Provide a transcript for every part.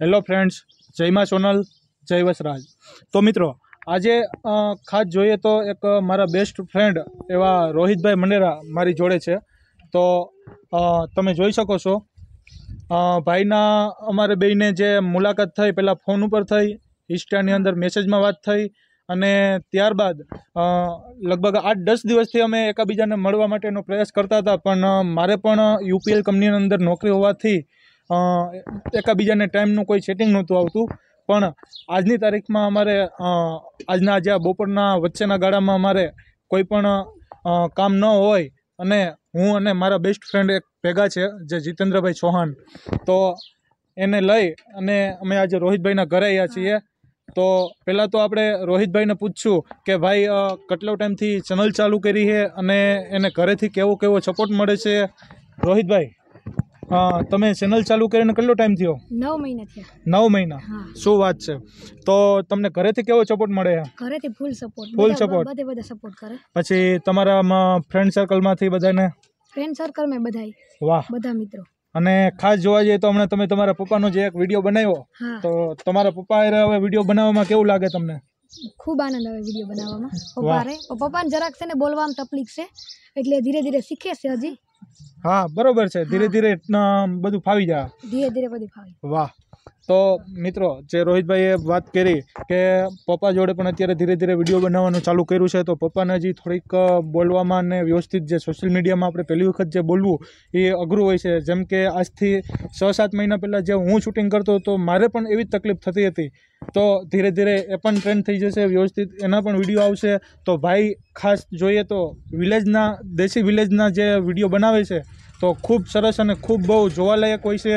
hello friends જયમાં Sonal જય વસરાજ તો મિત્રો આજે ખાસ જોઈએ તો એક મારા બેસ્ટ ફ્રેન્ડ એવા રોહિતભાઈ મંડેરા મારી જોડે છે તો તમે જોઈ શકો છો ભાઈના અમારે બેને જે મુલાકાત થઈ પહેલાં ફોન ઉપર થઈ ઇન્સ્ટાની અંદર મેસેજમાં વાત થઈ અને ત્યારબાદ લગભગ આઠ દસ દિવસથી અમે એકબીજાને મળવા માટેનો પ્રયાસ કરતા હતા પણ મારે પણ યુપીએલ કંપનીની અંદર નોકરી હોવાથી એકાબીજાને ટાઈમનું કોઈ સેટિંગ નહોતું આવતું પણ આજની તારીખમાં અમારે આજના જે બપોરના વચ્ચેના ગાળામાં અમારે કોઈ પણ કામ ન હોય અને હું અને મારા બેસ્ટ ફ્રેન્ડ એક ભેગા છે જે જીતેન્દ્રભાઈ ચૌહાણ તો એને લઈ અને અમે આજે રોહિતભાઈના ઘરે આવ્યા છીએ તો પહેલાં તો આપણે રોહિતભાઈને પૂછશું કે ભાઈ કેટલો ટાઈમથી ચેનલ ચાલુ કરી છે અને એને ઘરેથી કેવો કેવો સપોર્ટ મળે છે રોહિતભાઈ તમે ચેનલ ચાલુ કરીને કેટલો ટાઈમ થયો નવ મહિના થયા નવ મહિના શું વાત છે તો તમને ઘરેથી કેવો સપોર્ટ મળે ઘરેથી ફૂલ સપોર્ટ ફૂલ સપોર્ટ બધે બધા સપોર્ટ કરે પછી તમારા ફ્રેન્ડ સર્કલમાંથી બધાને ફ્રેન્ડ સર્કલ મેં બધાય વાહ બધા મિત્રો અને ખાસ જોવા જઈએ તો હમણાં તમે તમારા પપ્પાનો જે એક વિડીયો બનાવ્યો તો તમારા પપ્પા હવે વિડીયો બનાવવામાં કેવું લાગે તમને ખૂબ આનંદ આવે વિડીયો બનાવવામાં પપ્પા રે પપ્પાને જરાક છે ને બોલવામાં તકલીફ છે એટલે ધીરે ધીરે શીખે છે હજી હા બરોબર છે ધીરે ધીરે બધું ફાવી જાય ધીરે ધીરે બધું ફાવી વાહ તો મિત્રો જે રોહિતભાઈએ વાત કરી કે પપ્પા જોડે પણ અત્યારે ધીરે ધીરે વિડીયો બનાવવાનું ચાલુ કર્યું છે તો પપ્પાને હજી થોડીક બોલવામાં ને વ્યવસ્થિત જે સોશિયલ મીડિયામાં આપણે પહેલી વખત જે બોલવું એ અઘરું હોય છે જેમ કે આજથી છ સાત મહિના પહેલાં જે હું શૂટિંગ કરતો તો મારે પણ એવી જ તકલીફ થતી હતી તો ધીરે ધીરે એ પણ ટ્રેન્ડ થઈ જશે વ્યવસ્થિત એના પણ વિડીયો આવશે તો ભાઈ ખાસ જોઈએ તો વિલેજના દેશી વિલેજના જે વિડીયો બનાવે છે તો ખૂબ સરસ અને ખૂબ બહુ જોવાલાયક હોય છે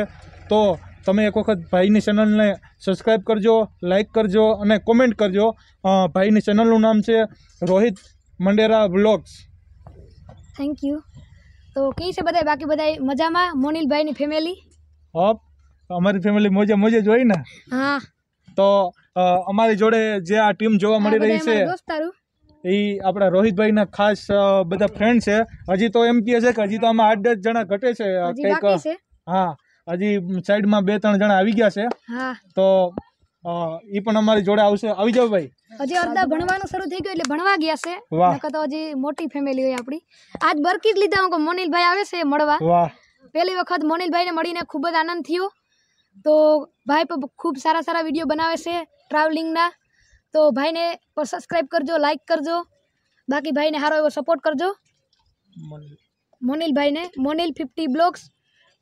તો તમે એક વખત ભાઈની ચેનલને સબસ્ક્રાઈબ કરજો લાઇક કરજો અને કોમેન્ટ કરજો ભાઈની ચેનલનું નામ છે Rohit Mandera vlogs thank you તો કઈ છે બધા બાકી બધા મજામાં મોનિલભાઈની ફેમિલી હપ અમારી ફેમિલી મોજે મોજે જોઈ ને હા તો અમારી જોડે જે આ ટીમ જોવા મળી રહી છે એ આપણા રોહિતભાઈના ખાસ બધા ફ્રેન્ડ છે હજી તો એમ કહે છે કે હજી તો આમાં આઠ દસ જણા ઘટે છે કંઈક હા હજી સાઈડમાં બે ત્રણ જણા આવી ગયા છે તો એ પણ અમારી જોડે આવશે આવી જાવ ભાઈ હજી અડધા ભણવાનું શરૂ થઈ ગયું એટલે ભણવા ગયા છે નકર તો હજી મોટી ફેમિલી હોય આપણી આજ બરકી જ લીધા હું મોનિલભાઈ આવે છે મળવા પહેલી વખત મોનિલભાઈને મળીને ખૂબ જ આનંદ થયો તો ભાઈ ખૂબ સારા સારા વિડીયો બનાવે છે ટ્રાવેલિંગના તો ભાઈને પણ સબસ્ક્રાઈબ કરજો લાઇક કરજો બાકી ભાઈને સારો એવો સપોર્ટ કરજો મોનિલભાઈને મોનિલ ફિફ્ટી બ્લોગ્સ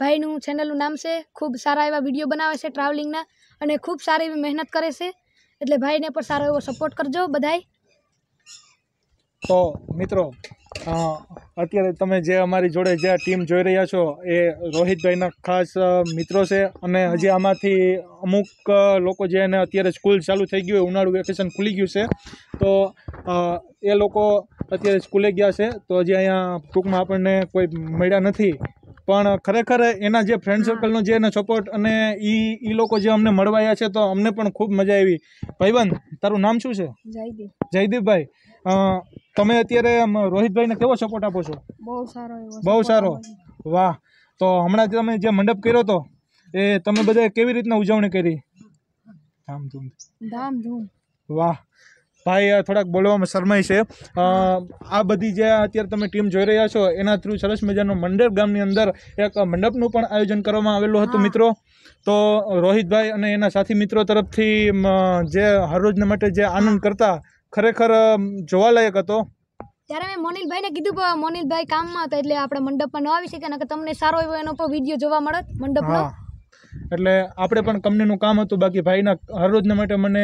ભાઈનું ચેનલનું નામ છે ખૂબ સારા એવા વિડીયો બનાવે છે ટ્રાવેલિંગના અને ખૂબ સારી એવી મહેનત કરે છે એટલે ભાઈને પણ સારો એવો સપોર્ટ કરજો બધાય તો મિત્રો અત્યારે તમે જે અમારી જોડે જે ટીમ જોઈ રહ્યા છો એ રોહિતભાઈના ખાસ મિત્રો છે અને હજી આમાંથી અમુક લોકો જે એને અત્યારે સ્કૂલ ચાલુ થઈ ગયું ઉનાળુ વેકેશન ખુલી ગયું છે તો એ લોકો અત્યારે સ્કૂલે ગયા છે તો હજી અહીંયા ટૂંકમાં આપણને કોઈ મળ્યા નથી પણ ખરેખર એના જે ફ્રેન્ડ સર્કલનો જે એનો સપોર્ટ અને એ એ લોકો જે અમને મળવાયા છે તો અમને પણ ખૂબ મજા આવી ભાઈબંધ તારું નામ શું છે જયદીપ જયદીપભાઈ તમે અત્યારે રોહિતભાઈને કેવો સપોર્ટ આપો છો બહુ સારો બહુ સારો વાહ તો હમણાં તમે જે મંડપ કર્યો હતો એ તમે બધા કેવી રીતના ઉજવણી કરી ધામધૂમ ધામધૂમ વાહ ભાઈ થોડાક બોલવામાં શરમાય છે આ બધી જે અત્યારે તમે ટીમ જોઈ રહ્યા છો એના થ્રુ સરસ મજાનું મંડપ ગામની અંદર એક મંડપનું પણ આયોજન કરવામાં આવેલું હતું મિત્રો તો રોહિતભાઈ અને એના સાથી મિત્રો તરફથી જે હરરોજના માટે જે આનંદ કરતા ખરેખર જોવાલાયક હતો ત્યારે મેં મોનિલભાઈને કીધું પણ મોનિલભાઈ કામમાં હતા એટલે આપણે મંડપમાં ન આવી શકે નકર તમને સારો એવો એનો પણ વિડીયો જોવા મળત મંડપનો એટલે આપણે પણ કંપનીનું કામ હતું બાકી ભાઈના હરરોજના માટે મને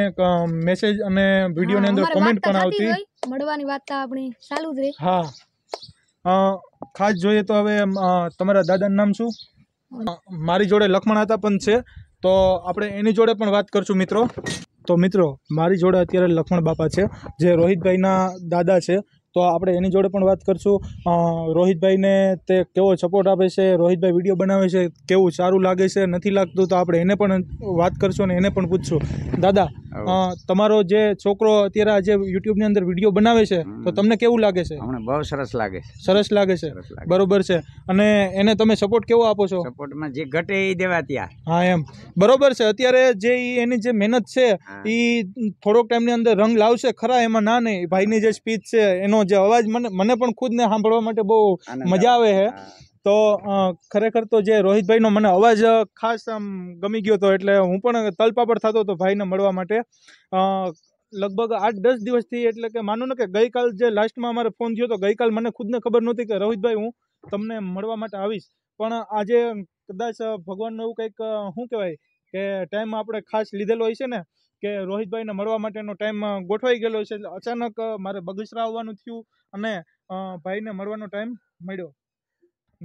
મેસેજ અને વિડીયો ની અંદર કોમેન્ટ પણ આવતી મળવાની વાત આપણી ચાલુ જ રહી હા ખાસ જોઈએ તો હવે તમારા દાદાનું નામ શું મારી જોડે લખમણ હતા પણ છે તો આપણે એની જોડે પણ વાત કરશું મિત્રો તો મિત્રો મારી જોડે અત્યારે લખમણ બાપા છે જે રોહિતભાઈના દાદા છે તો આપણે એની જોડે પણ વાત કરશું રોહિતભાઈને તે કેવો સપોર્ટ આપે છે રોહિતભાઈ વિડીયો બનાવે છે કેવું સારું લાગે છે નથી લાગતું તો આપણે એને પણ વાત કરશું અને એને પણ પૂછશું દાદા તમારો જે છોકરો અત્યારે આજે યુટ્યુબની અંદર વિડીયો બનાવે છે તો તમને કેવું લાગે છે અમને બહુ સરસ લાગે છે સરસ લાગે છે બરોબર છે અને એને તમે સપોર્ટ કેવો આપો છો સપોર્ટમાં જે ઘટે એ દેવા ત્યાં હા એમ બરોબર છે અત્યારે જે એની જે મહેનત છે એ થોડોક ટાઈમની અંદર રંગ લાવશે ખરા એમાં ના નહીં ભાઈની જે સ્પીચ છે એનો જે અવાજ મને મને પણ ખુદને સાંભળવા માટે બહુ મજા આવે છે તો ખરેખર તો જે રોહિતભાઈનો મને અવાજ ખાસ આમ ગમી ગયો હતો એટલે હું પણ તલપાપડ થતો હતો ભાઈને મળવા માટે લગભગ આઠ દસ દિવસથી એટલે કે માનો ને કે ગઈકાલ જે લાસ્ટમાં અમારે ફોન થયો હતો ગઈકાલ મને ખુદને ખબર નહોતી કે રોહિતભાઈ હું તમને મળવા માટે આવીશ પણ આજે કદાચ ભગવાનનું એવું કંઈક શું કહેવાય કે ટાઈમ આપણે ખાસ લીધેલો હોય છે ને કે રોહિતભાઈને મળવા માટેનો ટાઈમ ગોઠવાઈ ગયેલો છે અચાનક મારે બગસરા આવવાનું થયું અને ભાઈને મળવાનો ટાઈમ મળ્યો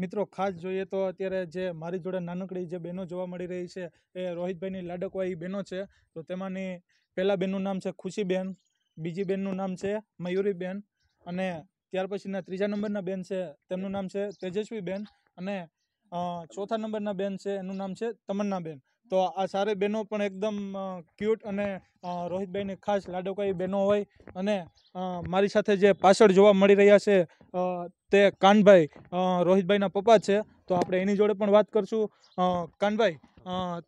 મિત્રો ખાસ જોઈએ તો અત્યારે જે મારી જોડે નાનકડી જે બહેનો જોવા મળી રહી છે એ રોહિતભાઈની લાડકવાઈ બહેનો છે તો તેમાંની પહેલાં બહેનનું નામ છે ખુશીબેન બીજી બહેનનું નામ છે મયુરીબેન અને ત્યાર પછીના ત્રીજા નંબરના બેન છે તેમનું નામ છે તેજસ્વીબેન અને ચોથા નંબરના બેન છે એનું નામ છે તમન્નાબેન તો આ સારી બહેનો પણ એકદમ ક્યુટ અને રોહિતભાઈને ખાસ લાડકાઈ બહેનો હોય અને મારી સાથે જે પાછળ જોવા મળી રહ્યા છે તે કાનભાઈ રોહિતભાઈના પપ્પા છે તો આપણે એની જોડે પણ વાત કરશું કાનભાઈ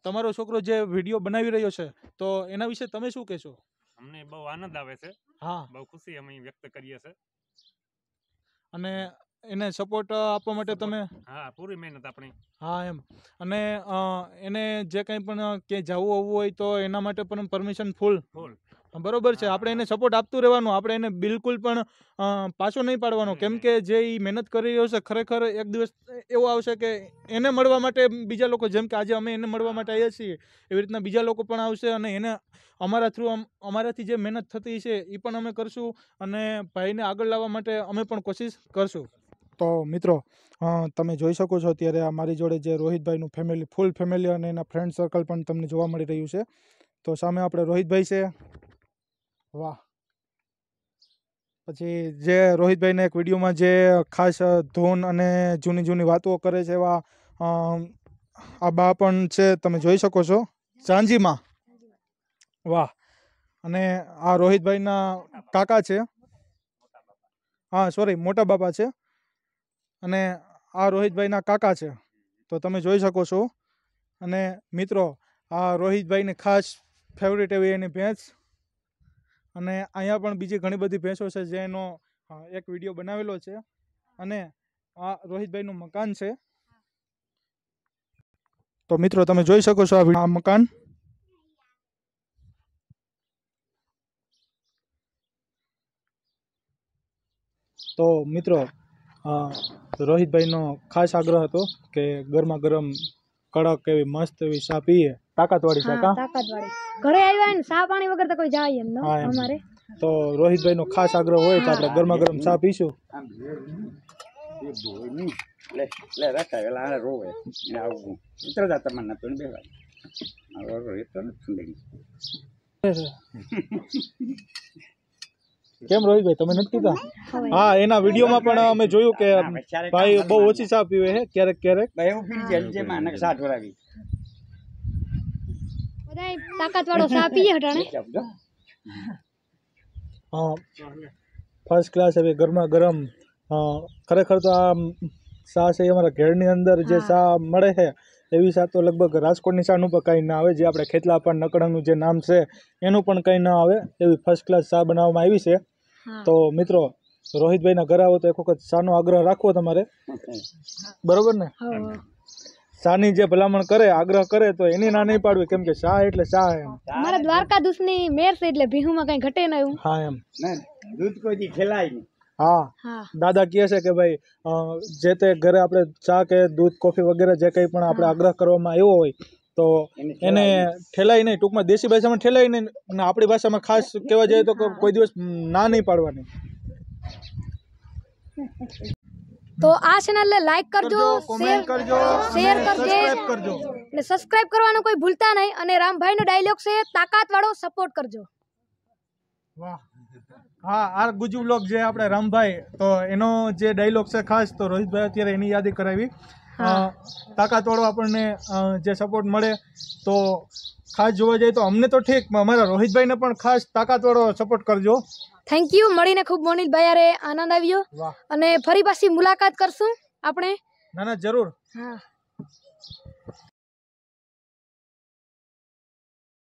તમારો છોકરો જે વિડીયો બનાવી રહ્યો છે તો એના વિશે તમે શું કહેશો અમને બહુ આનંદ આવે છે હા બહુ ખુશી અમે વ્યક્ત કરીએ છીએ અને એને સપોર્ટ આપવા માટે તમે હા પૂરી મહેનત આપણી હા એમ અને એને જે કંઈ પણ કે જવું આવવું હોય તો એના માટે પણ પરમિશન ફૂલ ફૂલ બરોબર છે આપણે એને સપોર્ટ આપતું રહેવાનું આપણે એને બિલકુલ પણ પાછો નહીં પાડવાનો કેમ કે જે એ મહેનત કરી રહ્યો છે ખરેખર એક દિવસ એવો આવશે કે એને મળવા માટે બીજા લોકો જેમ કે આજે અમે એને મળવા માટે આવ્યા છીએ એવી રીતના બીજા લોકો પણ આવશે અને એને અમારા થ્રુ અમારાથી જે મહેનત થતી છે એ પણ અમે કરશું અને ભાઈને આગળ લાવવા માટે અમે પણ કોશિશ કરશું તો મિત્રો તમે જોઈ શકો છો અત્યારે આ મારી જોડે જે રોહિતભાઈનું ફેમિલી ફૂલ ફેમિલી અને એના ફ્રેન્ડ સર્કલ પણ તમને જોવા મળી રહ્યું છે તો સામે આપણે રોહિતભાઈ છે વાહ પછી જે રોહિતભાઈને એક વિડીયોમાં જે ખાસ ધૂન અને જૂની જૂની વાતો કરે છે એવા આ બા પણ છે તમે જોઈ શકો છો જાંજીમાં વાહ અને આ રોહિતભાઈના કાકા છે હા સોરી મોટા બાપા છે અને આ રોહિતભાઈના કાકા છે તો તમે જોઈ શકો છો અને મિત્રો આ રોહિતભાઈની ખાસ ફેવરેટ એવી એની ભેંસ અને અહીંયા પણ બીજી ઘણી બધી ભેંસો છે જેનો એક વિડીયો બનાવેલો છે અને આ રોહિતભાઈનું મકાન છે તો મિત્રો તમે જોઈ શકો છો આ મકાન તો મિત્રો રોહિતભાઈનો ખાસ આગ્રહ હતો કે ગરમા ગરમ કડક એવી મસ્ત એવી ચા પીએ તાકાતવાળી ચા કા તાકાતવાળી ઘરે આવ્યા ને ચા પાણી વગર તો કોઈ જાય એમ ન અમારે તો રોહિતભાઈનો ખાસ આગ્રહ હોય તો આપણે ગરમા ગરમ ચા પીશું લે લે રાખા રોવે આવું ઉતર જા તમારે રોહિત કેમ રોહિતભાઈ તમે નથી પીતા હા એના વિડીયોમાં પણ અમે જોયું કે ભાઈ બહુ ઓછી ચા પીવે છે ક્યારેક ક્યારેક એવું પી જેમ જેમ આને સાથ વરાવી બધાય તાકાત વાળો ચા પીએ હટાણે હા ફર્સ્ટ ક્લાસ હવે ગરમા ગરમ ખરેખર તો આ સા છે અમારા ની અંદર જે સા મળે છે એવી તો લગભગ રાજકોટની સાનું પણ કંઈ ના આવે જે આપણે ખેતલા પણ નકળાનું જે નામ છે એનું પણ કંઈ ના આવે એવી ફર્સ્ટ ક્લાસ ચા બનાવવામાં આવી છે તો મિત્રો રોહિતભાઈના ઘરે આવો તો એક વખત શાનો આગ્રહ રાખવો તમારે બરોબર ને શાની જે ભલામણ કરે આગ્રહ કરે તો એની ના નહીં પાડવી કેમ કે શાહ એટલે શાહ એમ મારા દ્વારકાધીશ મેર છે એટલે ભીહુમાં કઈ ઘટે ના એવું હા એમ દૂધ કોઈ ખેલાય નહીં હા દાદા કહે છે કે ભાઈ જે તે ઘરે આપણે ચા કે દૂધ કોફી વગેરે જે કંઈ પણ આપણે આગ્રહ કરવામાં આવ્યો હોય તો એને ઠેલાઈ નહીં ટૂંકમાં દેશી ભાષામાં ઠેલાઈ નહીં અને આપણી ભાષામાં ખાસ કહેવા જઈએ તો કોઈ દિવસ ના નહીં પાડવાની તો આ ચેનલને લાઈક કરજો શેર કરજો શેર કરજો અને સબસ્ક્રાઇબ કરવાનું કોઈ ભૂલતા નહીં અને રામભાઈ રામભાઈનો ડાયલોગ છે તાકાત વાળો સપોર્ટ કરજો વાહ હા આ ગુજુ બ્લોક જે આપણે રામભાઈ તો એનો જે ડાયલોગ છે ખાસ તો રોહિતભાઈ અત્યારે એની યાદી કરાવી તાકાતવાળો આપણને જે સપોર્ટ મળે તો ખાસ જોવા જઈએ તો અમને તો ઠીક અમારા રોહિતભાઈને પણ ખાસ તાકાતવાળો સપોર્ટ કરજો થેન્ક યુ મળીને ખૂબ મોનિતભાઈ અરે આનંદ આવ્યો અને ફરી પાછી મુલાકાત કરશું આપણે ના ના જરૂર હા